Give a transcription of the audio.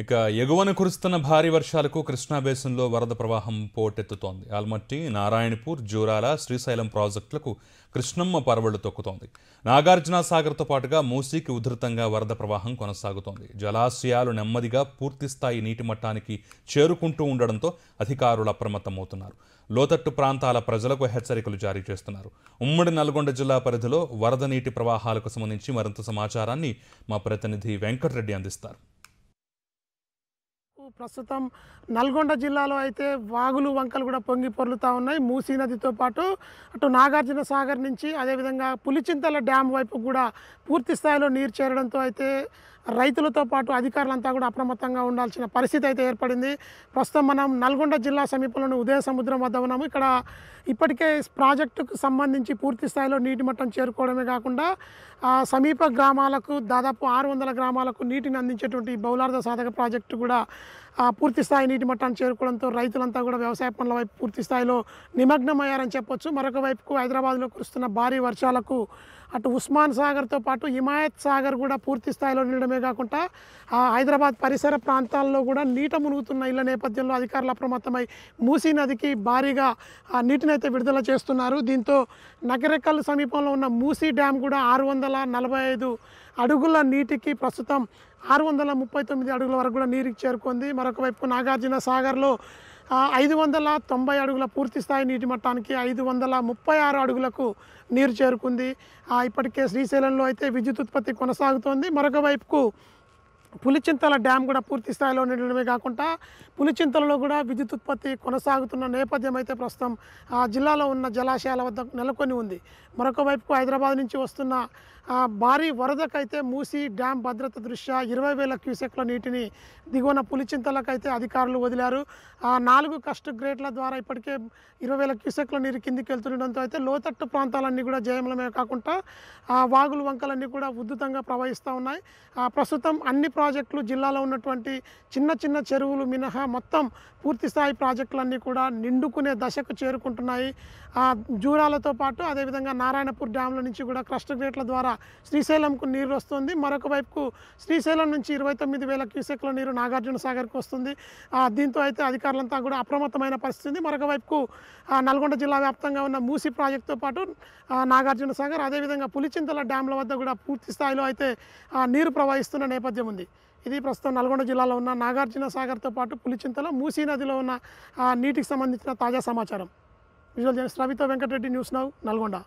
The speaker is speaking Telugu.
ఇక ఎగువన కురుస్తున్న భారీ వర్షాలకు కృష్ణా బేసిన్లో వరద ప్రవాహం పోటెత్తుతోంది ఆల్మట్టి నారాయణపూర్ జూరాల శ్రీశైలం ప్రాజెక్టులకు కృష్ణమ్మ పరవళ్లు తొక్కుతోంది నాగార్జున సాగర్తో పాటుగా మూసీకి ఉధృతంగా వరద ప్రవాహం కొనసాగుతోంది జలాశయాలు నెమ్మదిగా పూర్తిస్థాయి నీటి మట్టానికి చేరుకుంటూ ఉండడంతో అధికారులు అప్రమత్తమవుతున్నారు లోతట్టు ప్రాంతాల ప్రజలకు హెచ్చరికలు జారీ చేస్తున్నారు ఉమ్మడి నల్గొండ జిల్లా పరిధిలో వరద నీటి ప్రవాహాలకు సంబంధించి మరింత సమాచారాన్ని మా ప్రతినిధి వెంకటరెడ్డి అందిస్తారు ప్రస్తుతం నల్గొండ జిల్లాలో అయితే వాగులు వంకలు కూడా పొంగి పొర్లుతూ ఉన్నాయి మూసీ నదితో పాటు అటు నాగార్జున సాగర్ నుంచి అదేవిధంగా పులిచింతల డ్యామ్ వైపు కూడా పూర్తి స్థాయిలో నీరు చేరడంతో అయితే రైతులతో పాటు అధికారులంతా కూడా అప్రమత్తంగా ఉండాల్సిన పరిస్థితి అయితే ఏర్పడింది ప్రస్తుతం మనం నల్గొండ జిల్లా సమీపంలోని ఉదయ సముద్రం వద్ద ఉన్నాము ఇక్కడ ఇప్పటికే ప్రాజెక్టుకు సంబంధించి పూర్తి స్థాయిలో నీటి మట్టం చేరుకోవడమే కాకుండా సమీప గ్రామాలకు దాదాపు ఆరు వందల గ్రామాలకు నీటిని అందించేటువంటి బౌలార్థ సాధక ప్రాజెక్టు కూడా పూర్తి స్థాయి నీటి మట్టాన్ని చేరుకోవడంతో రైతులంతా కూడా వ్యవసాయ పనుల వైపు పూర్తి స్థాయిలో నిమగ్నమయ్యారని చెప్పొచ్చు మరొక వైపుకు హైదరాబాద్లో కురుస్తున్న భారీ వర్షాలకు అటు ఉస్మాన్ సాగర్తో పాటు హిమాయత్ సాగర్ కూడా పూర్తి స్థాయిలో నిండడమే కాకుండా హైదరాబాద్ పరిసర ప్రాంతాల్లో కూడా నీట మునుగుతున్న ఇళ్ల నేపథ్యంలో అధికారులు అప్రమత్తమై మూసీ నదికి భారీగా నీటిని అయితే విడుదల చేస్తున్నారు దీంతో నగరెక్కల్ సమీపంలో ఉన్న మూసీ డ్యామ్ కూడా ఆరు వందల నలభై ఐదు అడుగుల నీటికి ప్రస్తుతం ఆరు వందల ముప్పై తొమ్మిది అడుగుల వరకు కూడా నీరుకి చేరుకుంది మరొక వైపు నాగార్జున సాగర్లో ఐదు వందల తొంభై అడుగుల పూర్తి స్థాయి నీటి మట్టానికి ఐదు వందల ముప్పై ఆరు అడుగులకు నీరు చేరుకుంది ఇప్పటికే శ్రీశైలంలో అయితే విద్యుత్ ఉత్పత్తి కొనసాగుతోంది మరొక వైపుకు పులిచింతల డ్యామ్ కూడా పూర్తి స్థాయిలో నిండడమే కాకుండా పులిచింతలలో కూడా విద్యుత్ ఉత్పత్తి కొనసాగుతున్న నేపథ్యం అయితే ప్రస్తుతం ఆ జిల్లాలో ఉన్న జలాశయాల వద్ద నెలకొని ఉంది మరొక వైపుకు హైదరాబాద్ నుంచి వస్తున్న భారీ వరదకైతే మూసి డ్యామ్ భద్రత దృష్ట్యా ఇరవై వేల క్యూసెక్ల నీటిని దిగువన పులిచింతలకైతే అధికారులు వదిలారు ఆ నాలుగు కష్ట గ్రేట్ల ద్వారా ఇప్పటికే ఇరవై వేల క్యూసెక్ల నీరు కిందికి వెళ్తుండడంతో అయితే లోతట్టు ప్రాంతాలన్నీ కూడా జయమలమే కాకుండా ఆ వాగులు వంకలన్నీ కూడా ఉద్ధృతంగా ప్రవహిస్తూ ఉన్నాయి ప్రస్తుతం అన్ని ప్రాజెక్టులు జిల్లాలో ఉన్నటువంటి చిన్న చిన్న చెరువులు మినహా మొత్తం పూర్తి స్థాయి ప్రాజెక్టులన్నీ కూడా నిండుకునే దశకు చేరుకుంటున్నాయి ఆ జూరాలతో పాటు అదేవిధంగా నారాయణపూర్ డ్యామ్ల నుంచి కూడా క్రస్ట్ గ్రేట్ల ద్వారా శ్రీశైలంకు నీరు వస్తుంది మరొక వైపుకు శ్రీశైలం నుంచి ఇరవై తొమ్మిది వేల క్యూసెక్ల నీరు నాగార్జున సాగర్కు వస్తుంది దీంతో అయితే అధికారులంతా కూడా అప్రమత్తమైన పరిస్థితి మరొక వైపుకు నల్గొండ జిల్లా వ్యాప్తంగా ఉన్న మూసి ప్రాజెక్టుతో పాటు నాగార్జున సాగర్ అదేవిధంగా పులిచింతల డ్యామ్ల వద్ద కూడా పూర్తి స్థాయిలో అయితే నీరు ప్రవహిస్తున్న నేపథ్యం ఉంది ఇది ప్రస్తుతం నల్గొండ జిల్లాలో ఉన్న నాగార్జున సాగర్తో పాటు పులిచింతలో మూసీ నదిలో ఉన్న నీటికి సంబంధించిన తాజా సమాచారం విజువల్ జర్నలిస్ట్ రవితో వెంకటరెడ్డి న్యూస్ నవ్ నల్గొండ